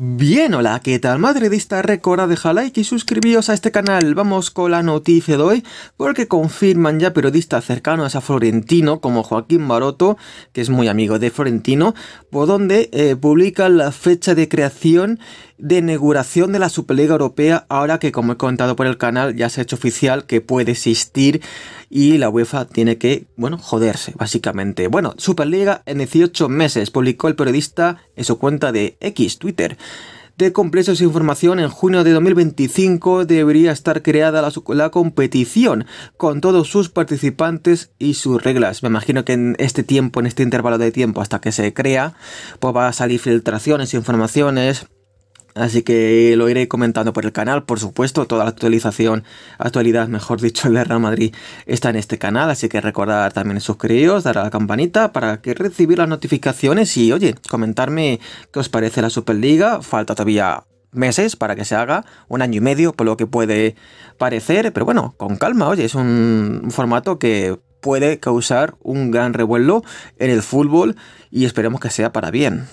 Bien, hola, ¿qué tal madridista? Recuerda dejar like y suscribíos a este canal. Vamos con la noticia de hoy, porque confirman ya periodistas cercanos a Florentino, como Joaquín Baroto, que es muy amigo de Florentino, por donde publica eh, publican la fecha de creación de inauguración de la Superliga Europea, ahora que como he contado por el canal, ya se ha hecho oficial que puede existir y la UEFA tiene que, bueno, joderse, básicamente. Bueno, Superliga en 18 meses, publicó el periodista en su cuenta de X, Twitter de complejos información, en junio de 2025 debería estar creada la, competición con todos sus participantes y sus reglas. Me imagino que en este tiempo, en este intervalo de tiempo hasta que se crea, pues va a salir filtraciones, informaciones, Así que lo iré comentando por el canal, por supuesto, toda la actualización, actualidad, mejor dicho, de Real Madrid está en este canal, así que recordar también suscribiros, dar a la campanita para que recibir las notificaciones y, oye, comentarme qué os parece la Superliga, falta todavía meses para que se haga, un año y medio por lo que puede parecer, pero bueno, con calma, oye, es un formato que puede causar un gran revuelo en el fútbol y esperemos que sea para bien.